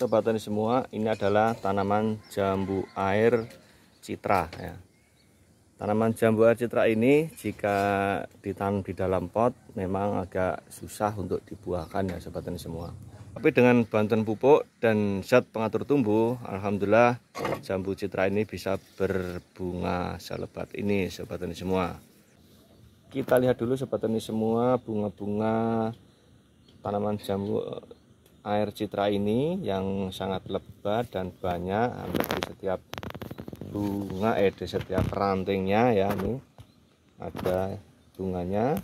Sobat tani semua, ini adalah tanaman jambu air citra ya. Tanaman jambu air citra ini jika ditanam di dalam pot memang agak susah untuk dibuahkan ya sobat tani semua. Tapi dengan bantuan pupuk dan zat pengatur tumbuh, alhamdulillah jambu citra ini bisa berbunga selebat ini sobat tani semua. Kita lihat dulu sobat tani semua bunga-bunga tanaman jambu air citra ini yang sangat lebat dan banyak hampir di setiap bunga eh di setiap rantingnya ya ini ada bunganya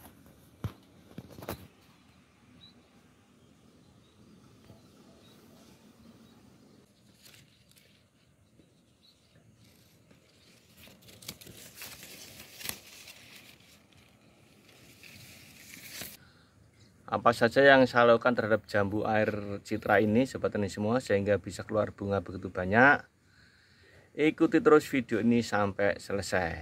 apa saja yang saya lakukan terhadap jambu air citra ini sobat tani semua sehingga bisa keluar bunga begitu banyak ikuti terus video ini sampai selesai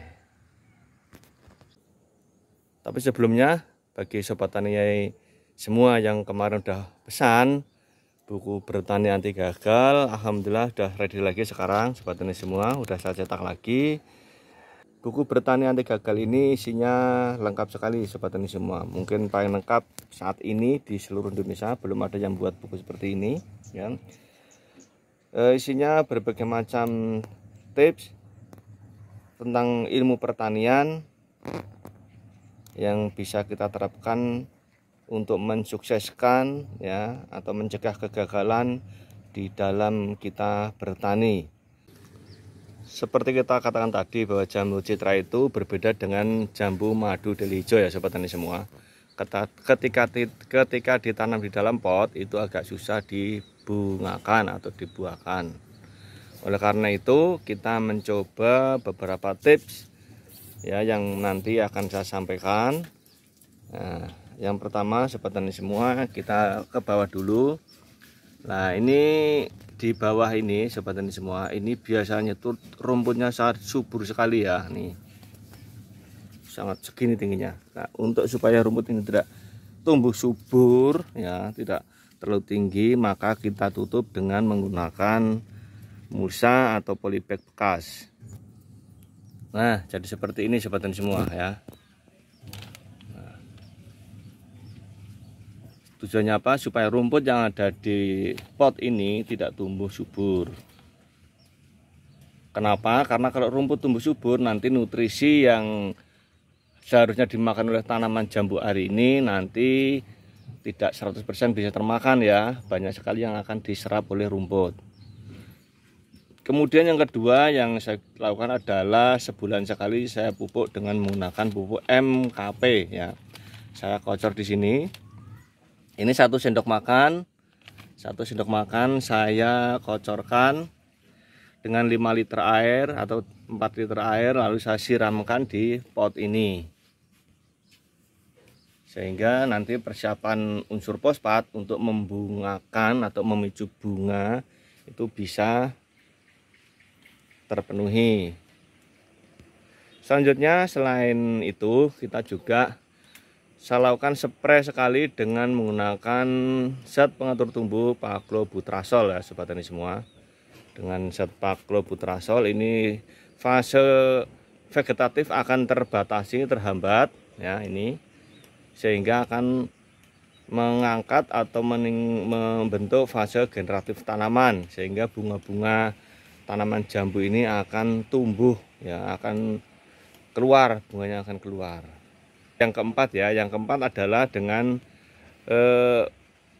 tapi sebelumnya bagi sobat tani semua yang kemarin udah pesan buku bertani anti gagal Alhamdulillah udah ready lagi sekarang sobat tani semua udah saya cetak lagi Buku bertani anti gagal ini isinya lengkap sekali sobat tani semua. Mungkin paling lengkap saat ini di seluruh Indonesia belum ada yang buat buku seperti ini ya. E, isinya berbagai macam tips tentang ilmu pertanian yang bisa kita terapkan untuk mensukseskan ya atau mencegah kegagalan di dalam kita bertani seperti kita katakan tadi bahwa jambu citra itu berbeda dengan jambu madu delijo ya sobat tani semua. Ketika ketika ditanam di dalam pot itu agak susah dibungakan atau dibuahkan. Oleh karena itu kita mencoba beberapa tips ya yang nanti akan saya sampaikan. Nah, yang pertama sobat tani semua kita ke bawah dulu. Nah ini di bawah ini sobat ini semua ini biasanya tuh rumputnya sangat subur sekali ya nih sangat segini tingginya nah, untuk supaya rumput ini tidak tumbuh subur ya tidak terlalu tinggi maka kita tutup dengan menggunakan musa atau polybag bekas nah jadi seperti ini sobat ini semua ya Tujuannya apa? Supaya rumput yang ada di pot ini tidak tumbuh subur. Kenapa? Karena kalau rumput tumbuh subur nanti nutrisi yang seharusnya dimakan oleh tanaman jambu hari ini nanti tidak 100% bisa termakan ya. Banyak sekali yang akan diserap oleh rumput. Kemudian yang kedua yang saya lakukan adalah sebulan sekali saya pupuk dengan menggunakan pupuk MKP ya. Saya kocor di sini ini satu sendok makan satu sendok makan saya kocorkan dengan 5 liter air atau 4 liter air lalu saya siramkan di pot ini sehingga nanti persiapan unsur pospat untuk membungakan atau memicu bunga itu bisa terpenuhi selanjutnya selain itu kita juga saya lakukan spray sekali dengan menggunakan zat pengatur tumbuh paklobutrasol ya sobat tani semua dengan zat paklobutrasol ini fase vegetatif akan terbatasi terhambat ya ini sehingga akan mengangkat atau membentuk fase generatif tanaman sehingga bunga-bunga tanaman jambu ini akan tumbuh ya akan keluar bunganya akan keluar yang keempat ya yang keempat adalah dengan eh,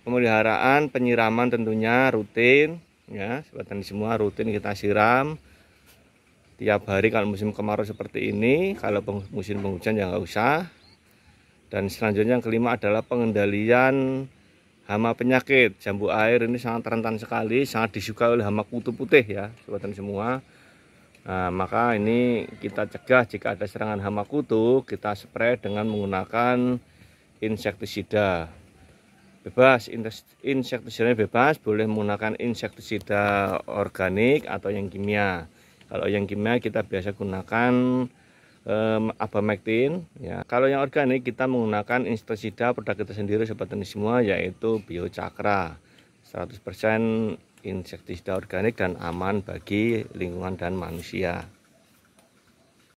pemeliharaan penyiraman tentunya rutin ya sebatan semua rutin kita siram tiap hari kalau musim kemarau seperti ini kalau musim penghujan ya nggak usah dan selanjutnya yang kelima adalah pengendalian hama penyakit jambu air ini sangat rentan sekali sangat disukai oleh hama kutu putih ya sebatan semua Nah, maka ini kita cegah jika ada serangan hama kutu, kita spray dengan menggunakan insektisida. Bebas, insektisida bebas, boleh menggunakan insektisida organik atau yang kimia. Kalau yang kimia kita biasa gunakan um, abamectin. Ya. Kalau yang organik kita menggunakan insektisida produk kita sendiri seperti ini semua yaitu biocakra 100% insektisida organik dan aman bagi lingkungan dan manusia.